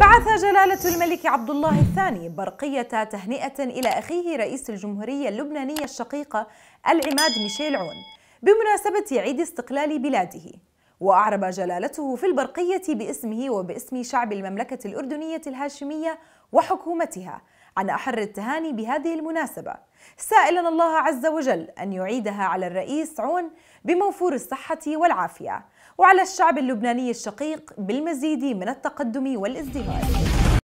بعث جلالة الملك عبد الله الثاني برقية تهنئة إلى أخيه رئيس الجمهورية اللبنانية الشقيقة العماد ميشيل عون بمناسبة عيد استقلال بلاده وأعرب جلالته في البرقية باسمه وباسم شعب المملكة الأردنية الهاشمية وحكومتها عن أحر التهاني بهذه المناسبة سائلا الله عز وجل أن يعيدها على الرئيس عون بموفور الصحة والعافية وعلى الشعب اللبناني الشقيق بالمزيد من التقدم والازدهار